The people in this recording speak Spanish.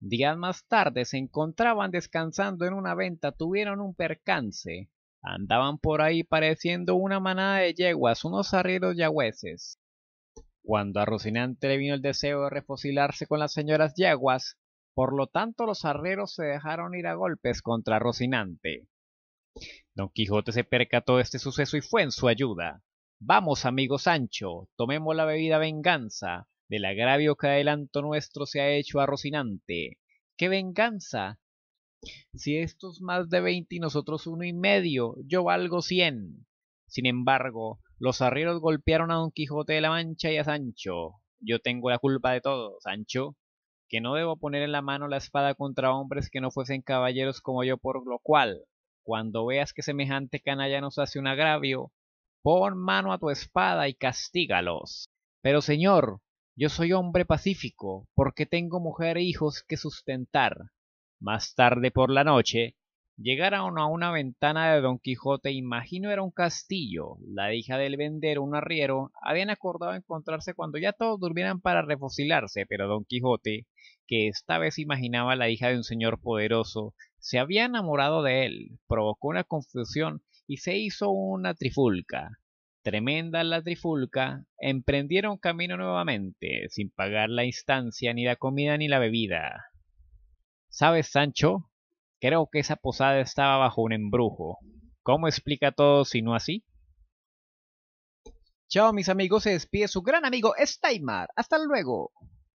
Días más tarde se encontraban descansando en una venta, tuvieron un percance. Andaban por ahí pareciendo una manada de yeguas, unos arrieros yagüeses. Cuando a Rocinante le vino el deseo de refocilarse con las señoras yeguas, por lo tanto los arreros se dejaron ir a golpes contra Rocinante. Don Quijote se percató de este suceso y fue en su ayuda. Vamos, amigo Sancho, tomemos la bebida venganza, del agravio que adelanto nuestro se ha hecho a Rocinante. ¡Qué venganza! Si estos más de veinte y nosotros uno y medio, yo valgo cien. Sin embargo, los arrieros golpearon a Don Quijote de la Mancha y a Sancho. Yo tengo la culpa de todo, Sancho, que no debo poner en la mano la espada contra hombres que no fuesen caballeros como yo, por lo cual, cuando veas que semejante canalla nos hace un agravio, pon mano a tu espada y castígalos. Pero señor, yo soy hombre pacífico, porque tengo mujer e hijos que sustentar. Más tarde por la noche, llegaron a una ventana de Don Quijote, imagino era un castillo. La hija del vendero, un arriero, habían acordado encontrarse cuando ya todos durmieran para refocilarse, pero Don Quijote, que esta vez imaginaba la hija de un señor poderoso, se había enamorado de él, provocó una confusión y se hizo una trifulca tremenda la trifulca, emprendieron camino nuevamente, sin pagar la instancia, ni la comida, ni la bebida. ¿Sabes, Sancho? Creo que esa posada estaba bajo un embrujo. ¿Cómo explica todo si no así? Chao, mis amigos, se despide su gran amigo Steimar. Hasta luego.